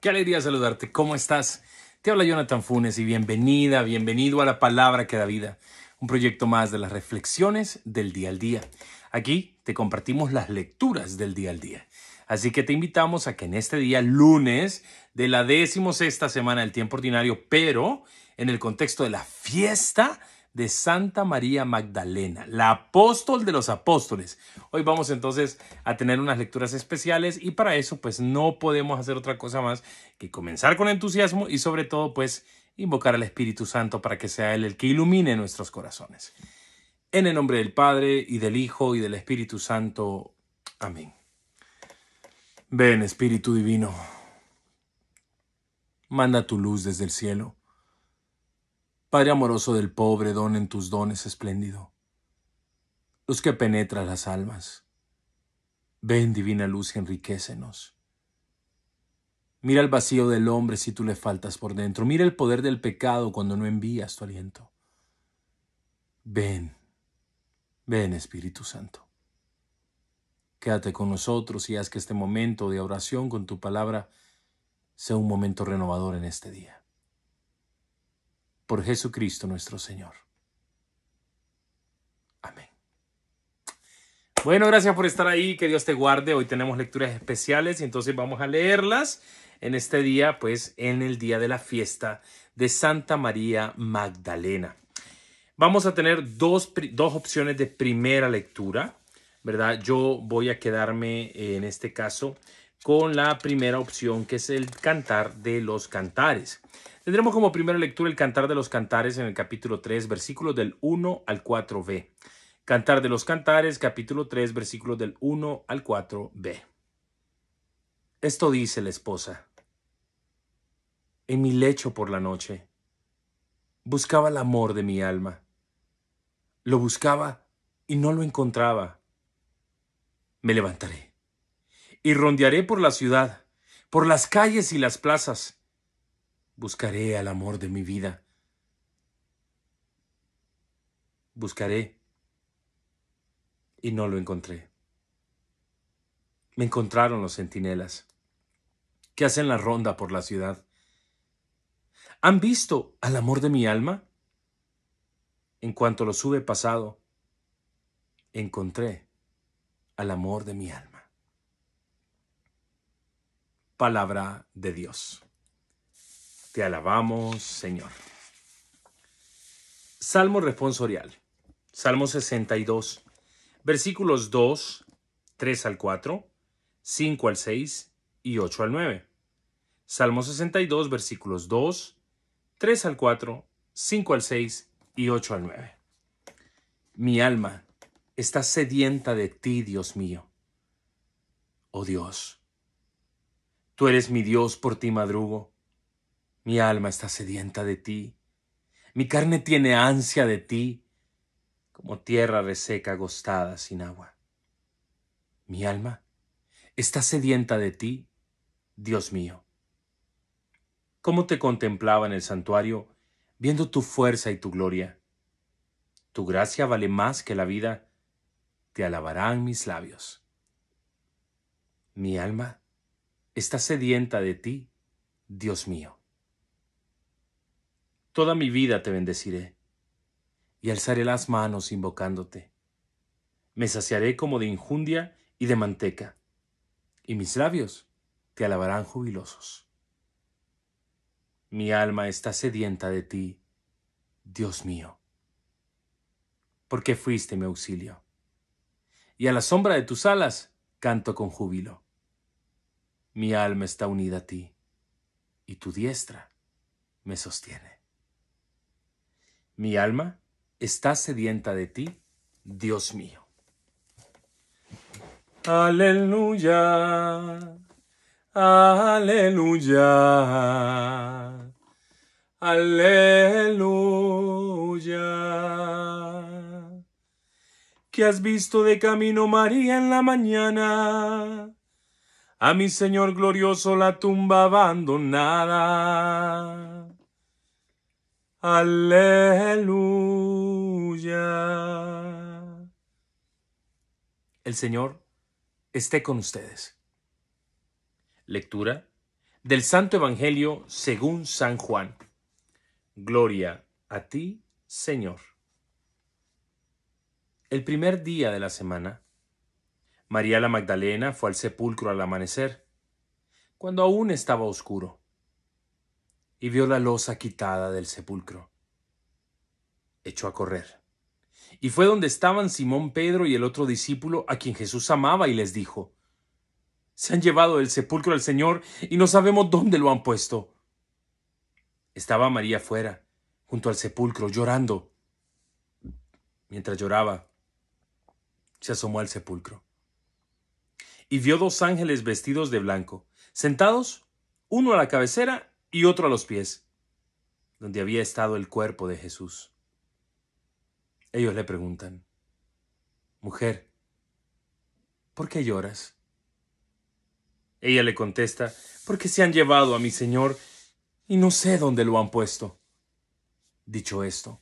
Qué alegría saludarte. ¿Cómo estás? Te habla Jonathan Funes y bienvenida, bienvenido a la palabra que da vida, un proyecto más de las reflexiones del día al día. Aquí te compartimos las lecturas del día al día. Así que te invitamos a que en este día, lunes de la décimo sexta semana del tiempo ordinario, pero en el contexto de la fiesta de Santa María Magdalena, la apóstol de los apóstoles. Hoy vamos entonces a tener unas lecturas especiales y para eso pues no podemos hacer otra cosa más que comenzar con entusiasmo y sobre todo pues invocar al Espíritu Santo para que sea Él el que ilumine nuestros corazones. En el nombre del Padre y del Hijo y del Espíritu Santo. Amén. Ven Espíritu Divino, manda tu luz desde el cielo Padre amoroso del pobre, don en tus dones espléndido, luz que penetra las almas. Ven, divina luz, y enriquecenos. Mira el vacío del hombre si tú le faltas por dentro. Mira el poder del pecado cuando no envías tu aliento. Ven, ven Espíritu Santo. Quédate con nosotros y haz que este momento de oración con tu palabra sea un momento renovador en este día por Jesucristo nuestro Señor. Amén. Bueno, gracias por estar ahí, que Dios te guarde. Hoy tenemos lecturas especiales y entonces vamos a leerlas en este día, pues en el día de la fiesta de Santa María Magdalena. Vamos a tener dos, opciones de primera lectura, ¿verdad? Yo voy a quedarme eh, en este caso con la primera opción, que es el cantar de los cantares. Tendremos como primera lectura el Cantar de los Cantares en el capítulo 3, versículos del 1 al 4b. Cantar de los Cantares, capítulo 3, versículos del 1 al 4b. Esto dice la esposa. En mi lecho por la noche, buscaba el amor de mi alma. Lo buscaba y no lo encontraba. Me levantaré y rondearé por la ciudad, por las calles y las plazas Buscaré al amor de mi vida. Buscaré y no lo encontré. Me encontraron los centinelas que hacen la ronda por la ciudad. ¿Han visto al amor de mi alma? En cuanto lo sube pasado, encontré al amor de mi alma. Palabra de Dios. Te alabamos, Señor. Salmo responsorial. Salmo 62, versículos 2, 3 al 4, 5 al 6 y 8 al 9. Salmo 62, versículos 2, 3 al 4, 5 al 6 y 8 al 9. Mi alma está sedienta de ti, Dios mío. Oh Dios, tú eres mi Dios, por ti madrugo. Mi alma está sedienta de ti, mi carne tiene ansia de ti, como tierra reseca agostada sin agua. Mi alma está sedienta de ti, Dios mío. Cómo te contemplaba en el santuario, viendo tu fuerza y tu gloria. Tu gracia vale más que la vida, te alabarán mis labios. Mi alma está sedienta de ti, Dios mío. Toda mi vida te bendeciré y alzaré las manos invocándote. Me saciaré como de injundia y de manteca, y mis labios te alabarán jubilosos. Mi alma está sedienta de ti, Dios mío, porque fuiste mi auxilio, y a la sombra de tus alas canto con júbilo. Mi alma está unida a ti, y tu diestra me sostiene. Mi alma está sedienta de ti, Dios mío. Aleluya, aleluya, aleluya. Que has visto de camino María en la mañana, a mi Señor glorioso la tumba abandonada Aleluya. El Señor esté con ustedes. Lectura del Santo Evangelio según San Juan. Gloria a ti, Señor. El primer día de la semana, María la Magdalena fue al sepulcro al amanecer, cuando aún estaba oscuro y vio la losa quitada del sepulcro. Echó a correr. Y fue donde estaban Simón Pedro y el otro discípulo a quien Jesús amaba y les dijo, Se han llevado del sepulcro al Señor y no sabemos dónde lo han puesto. Estaba María fuera, junto al sepulcro, llorando. Mientras lloraba, se asomó al sepulcro. Y vio dos ángeles vestidos de blanco, sentados, uno a la cabecera y otro a los pies, donde había estado el cuerpo de Jesús. Ellos le preguntan, Mujer, ¿por qué lloras? Ella le contesta, Porque se han llevado a mi Señor y no sé dónde lo han puesto. Dicho esto,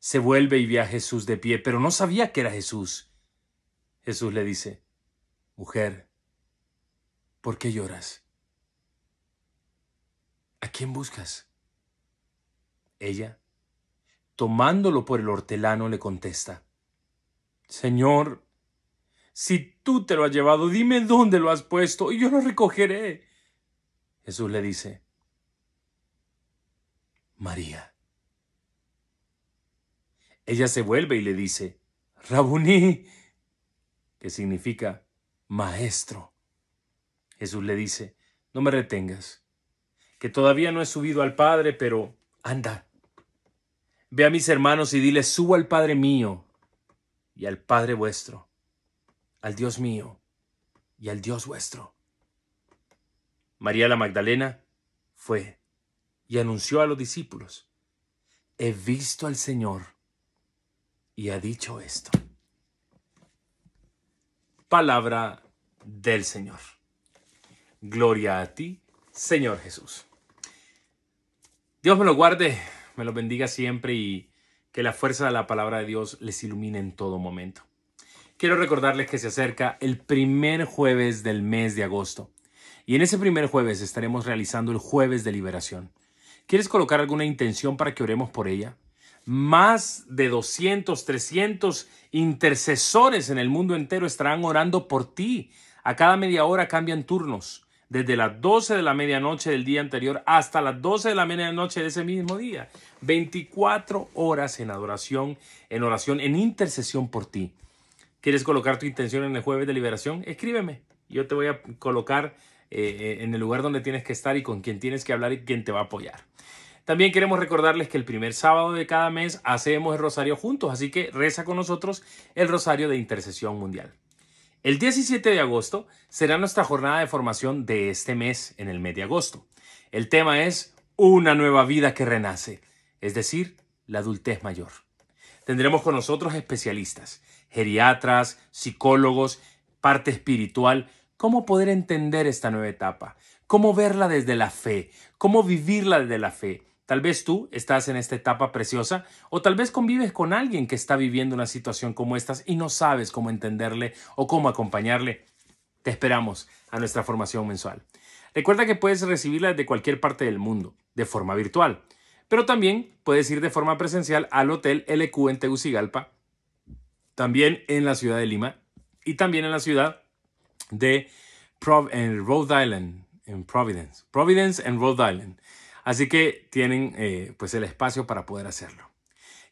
se vuelve y ve a Jesús de pie, pero no sabía que era Jesús. Jesús le dice, Mujer, ¿por qué lloras? quién buscas? Ella, tomándolo por el hortelano, le contesta, Señor, si tú te lo has llevado, dime dónde lo has puesto y yo lo recogeré. Jesús le dice, María. Ella se vuelve y le dice, Rabuní, que significa maestro. Jesús le dice, no me retengas que todavía no he subido al Padre, pero anda, ve a mis hermanos y dile, subo al Padre mío y al Padre vuestro, al Dios mío y al Dios vuestro. María la Magdalena fue y anunció a los discípulos, he visto al Señor y ha dicho esto. Palabra del Señor. Gloria a ti, Señor Jesús. Dios me lo guarde, me lo bendiga siempre y que la fuerza de la palabra de Dios les ilumine en todo momento. Quiero recordarles que se acerca el primer jueves del mes de agosto. Y en ese primer jueves estaremos realizando el jueves de liberación. ¿Quieres colocar alguna intención para que oremos por ella? Más de 200, 300 intercesores en el mundo entero estarán orando por ti. A cada media hora cambian turnos desde las 12 de la medianoche del día anterior hasta las 12 de la medianoche de ese mismo día. 24 horas en adoración, en oración, en intercesión por ti. ¿Quieres colocar tu intención en el jueves de liberación? Escríbeme. Yo te voy a colocar eh, eh, en el lugar donde tienes que estar y con quien tienes que hablar y quien te va a apoyar. También queremos recordarles que el primer sábado de cada mes hacemos el rosario juntos, así que reza con nosotros el rosario de intercesión mundial. El 17 de agosto será nuestra jornada de formación de este mes, en el mes de agosto. El tema es una nueva vida que renace, es decir, la adultez mayor. Tendremos con nosotros especialistas, geriatras, psicólogos, parte espiritual, cómo poder entender esta nueva etapa, cómo verla desde la fe, cómo vivirla desde la fe, Tal vez tú estás en esta etapa preciosa o tal vez convives con alguien que está viviendo una situación como estas y no sabes cómo entenderle o cómo acompañarle. Te esperamos a nuestra formación mensual. Recuerda que puedes recibirla de cualquier parte del mundo, de forma virtual, pero también puedes ir de forma presencial al Hotel LQ en Tegucigalpa, también en la ciudad de Lima y también en la ciudad de en Rhode Island, en Providence. Providence en Rhode Island. Así que tienen eh, pues el espacio para poder hacerlo.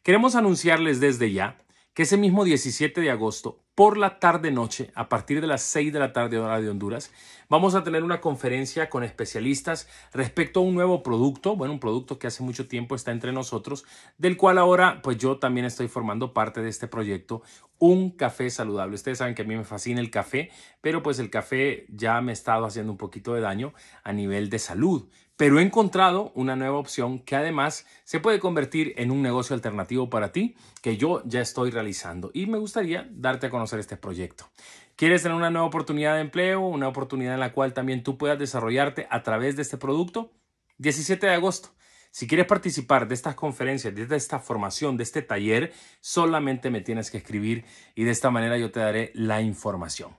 Queremos anunciarles desde ya que ese mismo 17 de agosto, por la tarde-noche, a partir de las 6 de la tarde hora de Honduras, vamos a tener una conferencia con especialistas respecto a un nuevo producto, bueno, un producto que hace mucho tiempo está entre nosotros, del cual ahora pues yo también estoy formando parte de este proyecto, un café saludable. Ustedes saben que a mí me fascina el café, pero pues el café ya me ha estado haciendo un poquito de daño a nivel de salud. Pero he encontrado una nueva opción que además se puede convertir en un negocio alternativo para ti que yo ya estoy realizando y me gustaría darte a conocer este proyecto. ¿Quieres tener una nueva oportunidad de empleo, una oportunidad en la cual también tú puedas desarrollarte a través de este producto? 17 de agosto si quieres participar de estas conferencias, de esta formación, de este taller, solamente me tienes que escribir y de esta manera yo te daré la información.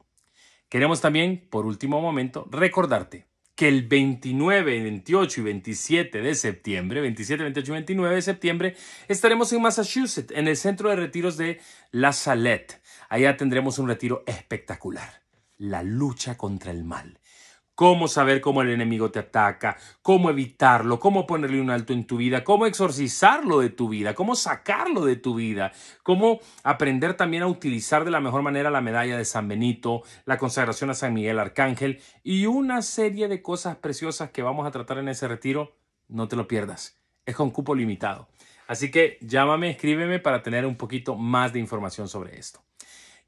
Queremos también, por último momento, recordarte que el 29, 28 y 27 de septiembre, 27, 28 y 29 de septiembre, estaremos en Massachusetts, en el centro de retiros de La Salette. Allá tendremos un retiro espectacular, la lucha contra el mal cómo saber cómo el enemigo te ataca, cómo evitarlo, cómo ponerle un alto en tu vida, cómo exorcizarlo de tu vida, cómo sacarlo de tu vida, cómo aprender también a utilizar de la mejor manera la medalla de San Benito, la consagración a San Miguel Arcángel y una serie de cosas preciosas que vamos a tratar en ese retiro. No te lo pierdas, es con cupo limitado. Así que llámame, escríbeme para tener un poquito más de información sobre esto.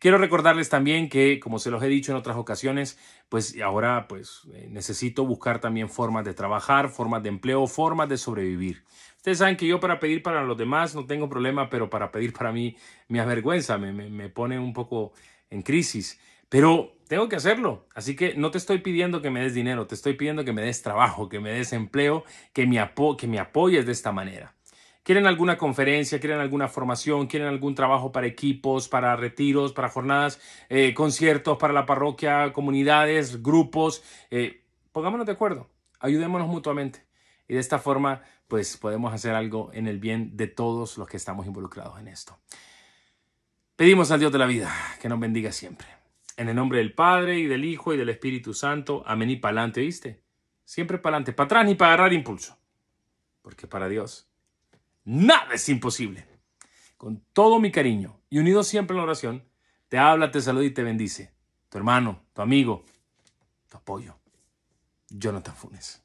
Quiero recordarles también que, como se los he dicho en otras ocasiones, pues ahora pues eh, necesito buscar también formas de trabajar, formas de empleo, formas de sobrevivir. Ustedes saben que yo para pedir para los demás no tengo problema, pero para pedir para mí me avergüenza, me, pone un poco en crisis. Pero tengo que hacerlo. Así que no te estoy pidiendo que me des dinero, te estoy pidiendo que me des trabajo, que me des empleo, que me apoyes de esta manera quieren alguna conferencia, quieren alguna formación, quieren algún trabajo para equipos, para retiros, para jornadas, eh, conciertos para la parroquia, comunidades, grupos, eh, pongámonos de acuerdo, ayudémonos mutuamente. Y de esta forma, pues podemos hacer algo en el bien de todos los que estamos involucrados en esto. Pedimos al Dios de la vida que nos bendiga siempre. En el nombre del Padre y del Hijo y del Espíritu Santo. Amén y pa'lante, ¿viste? Siempre pa'lante, para atrás ni para agarrar impulso. Porque para Dios Nada es imposible. Con todo mi cariño y unido siempre en la oración, te habla, te saluda y te bendice. Tu hermano, tu amigo, tu apoyo. Jonathan Funes.